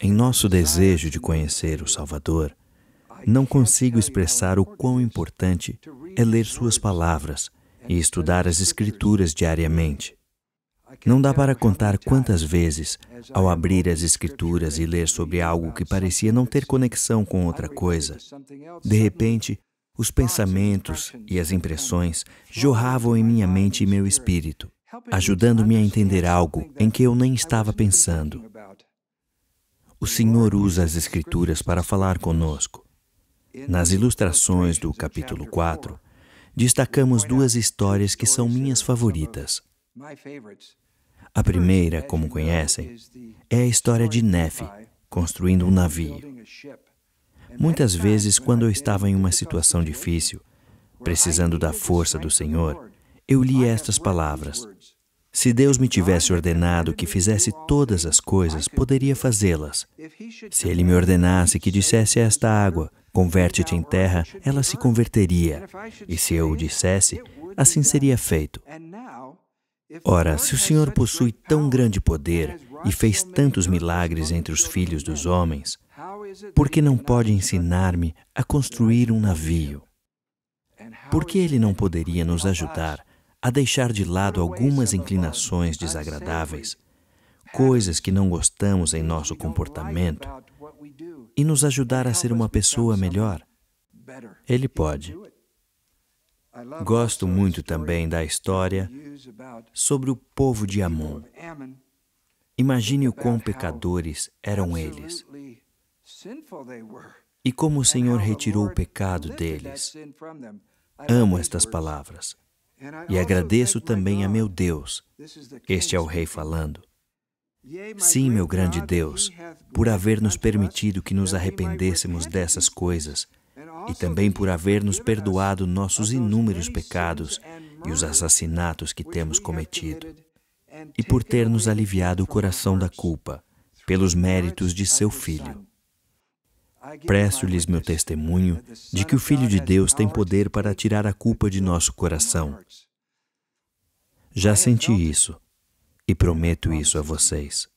Em nosso desejo de conhecer o Salvador, não consigo expressar o quão importante é ler Suas palavras e estudar as Escrituras diariamente. Não dá para contar quantas vezes, ao abrir as Escrituras e ler sobre algo que parecia não ter conexão com outra coisa, de repente, os pensamentos e as impressões jorravam em minha mente e meu espírito, ajudando-me a entender algo em que eu nem estava pensando. O Senhor usa as Escrituras para falar conosco. Nas ilustrações do capítulo 4, destacamos duas histórias que são minhas favoritas. A primeira, como conhecem, é a história de Nefe construindo um navio. Muitas vezes, quando eu estava em uma situação difícil, precisando da força do Senhor, eu li estas palavras: se Deus me tivesse ordenado que fizesse todas as coisas, poderia fazê-las. Se Ele me ordenasse que dissesse a esta água, converte-te em terra, ela se converteria. E se eu o dissesse, assim seria feito. Ora, se o Senhor possui tão grande poder e fez tantos milagres entre os filhos dos homens, por que não pode ensinar-me a construir um navio? Por que Ele não poderia nos ajudar a deixar de lado algumas inclinações desagradáveis, coisas que não gostamos em nosso comportamento, e nos ajudar a ser uma pessoa melhor. Ele pode. Gosto muito também da história sobre o povo de Amon. Imagine o quão pecadores eram eles e como o Senhor retirou o pecado deles. Amo estas palavras. E agradeço também a meu Deus. Este é o Rei falando. Sim, meu grande Deus, por haver nos permitido que nos arrependêssemos dessas coisas, e também por haver nos perdoado nossos inúmeros pecados e os assassinatos que temos cometido, e por ter nos aliviado o coração da culpa, pelos méritos de seu Filho. Presto-lhes meu testemunho de que o Filho de Deus tem poder para tirar a culpa de nosso coração. Já senti isso e prometo isso a vocês.